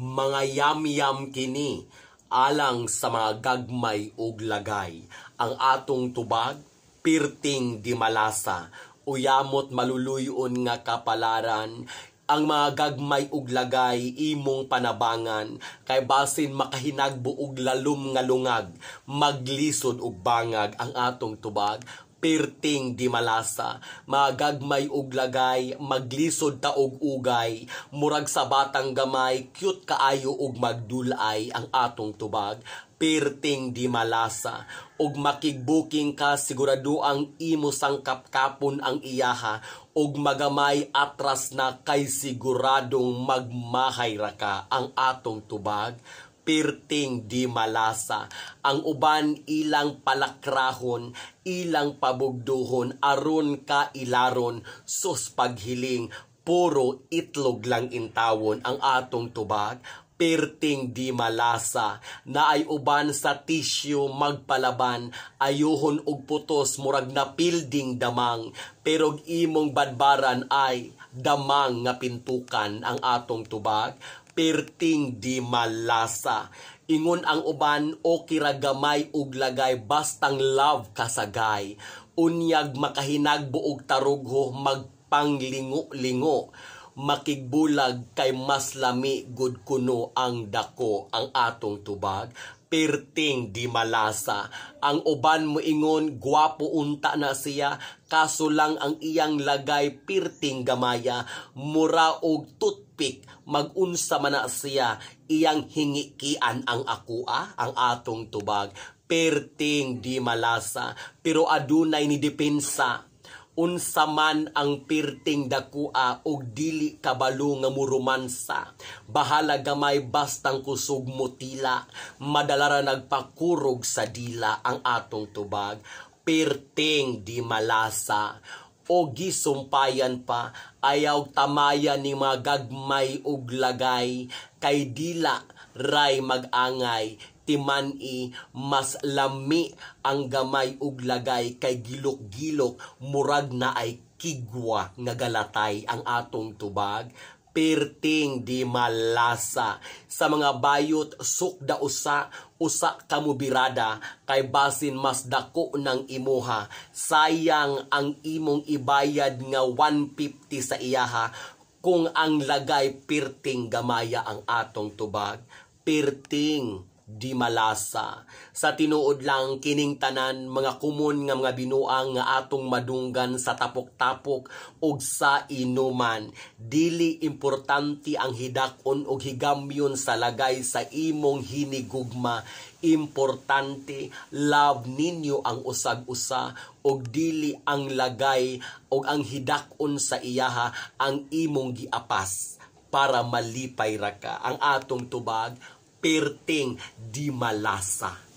mga yam-yam kini alang sa mga gagmay ug lagay ang atong tubag pirting di malasa uyamot maluluyon nga kapalaran ang mga gagmay ug lagay imong panabangan kay basin makahinagbo og lalom nga lungag maglisod ug bangag ang atong tubag pirting di malasa, magagmay og lagay, maglisod ta og ugay, murag sa batang gamay, cute kaayo og magdulay ang atong tubag, pirting di malasa og makigbooking ka sigurado ang imo sang kapkapon ang iyaha og magamay atras na kay siguradong magmahay ra ka ang atong tubag pirting di malasa ang uban ilang palakrahon ilang pabugduhon aron ka ilaron sus paghiling puro itlog lang intawon ang atong tubag perting di malasa na ay uban sa tisyo magpalaban ayuhon og putos murag na pilding damang pero imong badbaran ay damang nga pintukan ang atong tubag perting di malasa. Ingon ang uban o kiragamay ug lagay bastang love kasagay. Unyag makahinag buog tarugho magpanglingo-lingo makigbulag kay mas lami gud kuno ang dako ang atong tubag perting di malasa. Ang uban mo ingon, gwapo unta na siya, kaso lang ang iyang lagay perting gamaya, mura og toothpick, magunsa man na siya, iyang hingikian ang akua, ah, ang atong tubag. Perting di malasa, pero adunay ni depensa unsa man ang pirting dakua og dili kabalo nga muromansa bahala gamay bastang kusog motila madalara nagpakurog sa dila ang atong tubag pirting di malasa o gisumpayan pa ayaw tamaya ni magagmay og lagay kay dila ray magangay timan i mas lami ang gamay ug lagay kay gilok-gilok murag na ay kigwa nga galatay ang atong tubag pirting di malasa sa mga bayot sukda usa usa kamubirada kay basin mas dako ng imuha sayang ang imong ibayad nga 150 sa iyaha kung ang lagay pirting gamaya ang atong tubag pirting di malasa. Sa tinuod lang kining tanan mga kumon nga mga binuang nga atong madunggan sa tapok-tapok ug sa inuman. Dili importante ang hidakon og higamyon sa lagay sa imong hinigugma. Importante love ninyo ang usag-usa og dili ang lagay og ang hidakon sa iyaha ang imong giapas para malipay ra ka. Ang atong tubag perting di malasa.